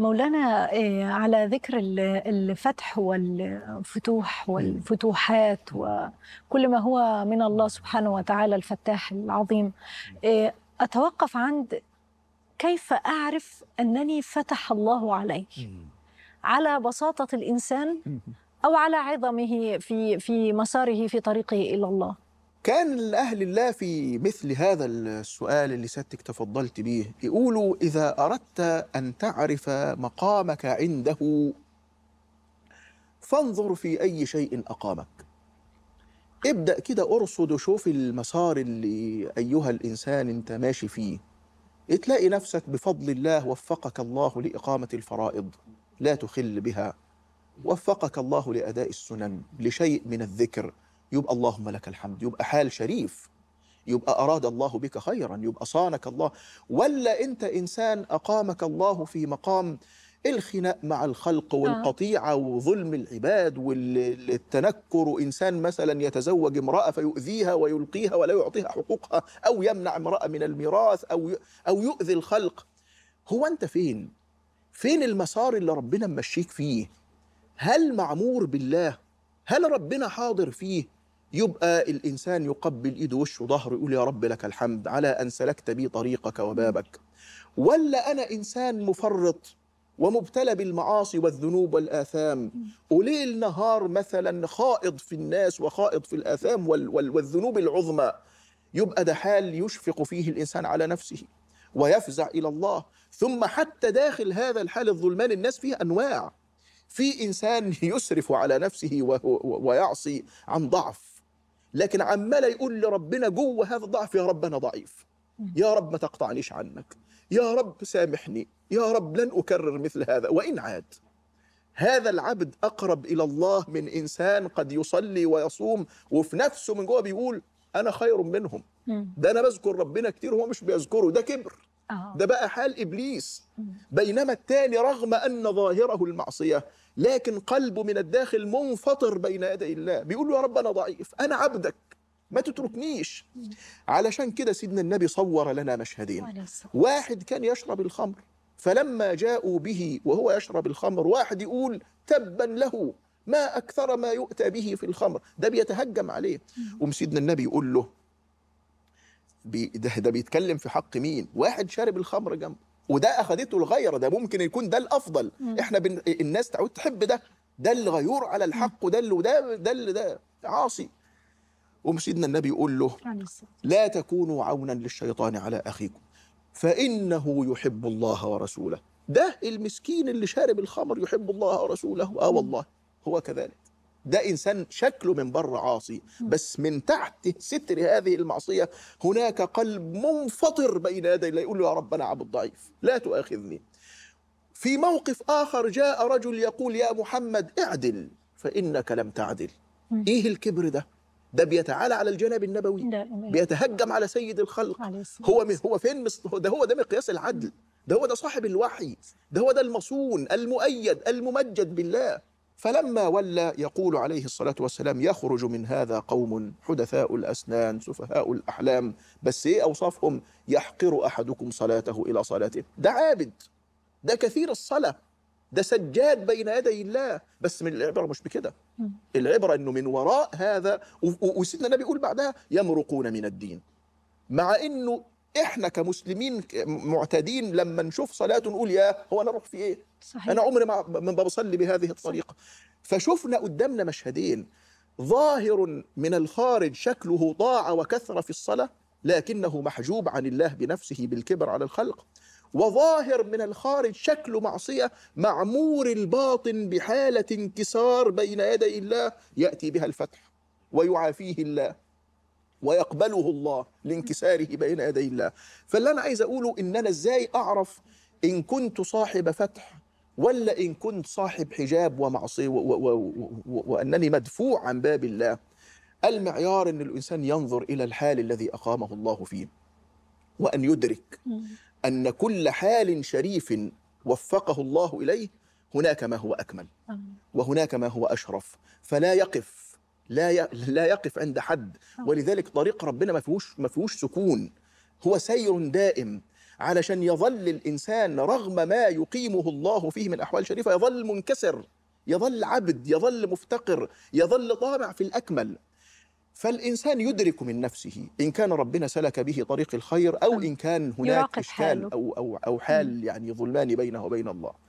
مولانا آه، على ذكر الفتح والفتوح والفتوحات وكل ما هو من الله سبحانه وتعالى الفتاح العظيم آه، أتوقف عند كيف أعرف أنني فتح الله علي على بساطة الإنسان أو على عظمه في في مساره في طريقه إلى الله كان أهل الله في مثل هذا السؤال اللي سيادتك تفضلت بيه يقولوا إذا أردت أن تعرف مقامك عنده فانظر في أي شيء أقامك ابدأ كده أرصد وشوف المسار اللي أيها الإنسان أنت ماشي فيه تلاقي نفسك بفضل الله وفقك الله لإقامة الفرائض لا تخل بها وفقك الله لأداء السنن لشيء من الذكر يبقى اللهم لك الحمد يبقى حال شريف يبقى أراد الله بك خيرا يبقى صانك الله ولا أنت إنسان أقامك الله في مقام الخناق مع الخلق آه. والقطيعة وظلم العباد والتنكر وإنسان مثلا يتزوج امرأة فيؤذيها ويلقيها ولا يعطيها حقوقها أو يمنع امرأة من الميراث أو أو يؤذي الخلق هو أنت فين؟ فين المسار اللي ربنا ممشيك فيه؟ هل معمور بالله؟ هل ربنا حاضر فيه؟ يبقى الإنسان يقبل إيده وشه ظهره يقول يا رب لك الحمد على أن سلكت بي طريقك وبابك ولا أنا إنسان مفرط ومبتلى بالمعاصي والذنوب والآثام وليل نهار مثلا خائض في الناس وخائض في الآثام والذنوب العظمى يبقى ده حال يشفق فيه الإنسان على نفسه ويفزع إلى الله ثم حتى داخل هذا الحال الظلمان الناس فيه أنواع في إنسان يسرف على نفسه ويعصي عن ضعف لكن عمال يقول لربنا جوه هذا الضعف يا رب انا ضعيف يا رب ما تقطعنيش عنك يا رب سامحني يا رب لن اكرر مثل هذا وان عاد هذا العبد اقرب الى الله من انسان قد يصلي ويصوم وفي نفسه من جوه بيقول انا خير منهم ده انا بذكر ربنا كتير هو مش بيذكره ده كبر آه. ده بقى حال إبليس بينما التاني رغم أن ظاهره المعصية لكن قلبه من الداخل منفطر بين يدي الله بيقول له يا رب أنا ضعيف أنا عبدك ما تتركنيش علشان كده سيدنا النبي صور لنا مشهدين واحد كان يشرب الخمر فلما جاءوا به وهو يشرب الخمر واحد يقول تبا له ما أكثر ما يؤتى به في الخمر ده بيتهجم عليه ومسيدنا النبي يقول له ده, ده بيتكلم في حق مين واحد شارب الخمر جنبه وده اخذته الغيره ده ممكن يكون ده الافضل مم. احنا بن... الناس تعود تحب ده ده الغيور على الحق وده اللي وده ده اللي ده عاصي ومسيدنا سيدنا النبي يقول له لا تكونوا عونا للشيطان على اخيكم فانه يحب الله ورسوله ده المسكين اللي شارب الخمر يحب الله ورسوله اه والله هو كذلك ده انسان شكله من بره عاصي بس من تحت ستر هذه المعصيه هناك قلب منفطر بين يدي الله يقول له يا رب انا عبد ضعيف لا تؤاخذني في موقف اخر جاء رجل يقول يا محمد اعدل فانك لم تعدل ايه الكبر ده ده بيتعالى على الجانب النبوي إيه؟ بيتهجم على سيد الخلق هو هو فين ده هو ده مقياس العدل ده هو ده صاحب الوحي ده هو ده المصون المؤيد الممجد بالله فلما ولى يقول عليه الصلاة والسلام يخرج من هذا قوم حدثاء الأسنان سفهاء الأحلام بس إيه أوصافهم يحقر أحدكم صلاته إلى صلاته ده عابد ده كثير الصلاة ده سجاد بين يدي الله بس من العبرة مش بكده العبرة أنه من وراء هذا وسيدنا النبي يقول بعدها يمرقون من الدين مع أنه احنا كمسلمين معتادين لما نشوف صلاه نقول يا هو انا اروح في ايه صحيح. انا عمري ما بصلي بهذه الطريقه فشفنا قدامنا مشهدين ظاهر من الخارج شكله ضاع وكثره في الصلاه لكنه محجوب عن الله بنفسه بالكبر على الخلق وظاهر من الخارج شكل معصية معمور الباطن بحالة انكسار بين يدي الله يأتي بها الفتح ويعافيه الله ويقبله الله لانكساره بين يدي الله فاللي انا عايز اقوله ان انا ازاي اعرف ان كنت صاحب فتح ولا ان كنت صاحب حجاب ومعصيه وانني مدفوع عن باب الله المعيار ان الانسان ينظر الى الحال الذي اقامه الله فيه وان يدرك ان كل حال شريف وفقه الله اليه هناك ما هو اكمل وهناك ما هو اشرف فلا يقف لا لا يقف عند حد آه. ولذلك طريق ربنا ما فيهوش ما فيهوش سكون هو سير دائم علشان يظل الانسان رغم ما يقيمه الله فيه من احوال شريفه يظل منكسر يظل عبد يظل مفتقر يظل طامع في الاكمل فالإنسان يدرك من نفسه إن كان ربنا سلك به طريق الخير أو آه. إن كان هناك إشكال أو أو أو حال يعني ظلمان بينه وبين الله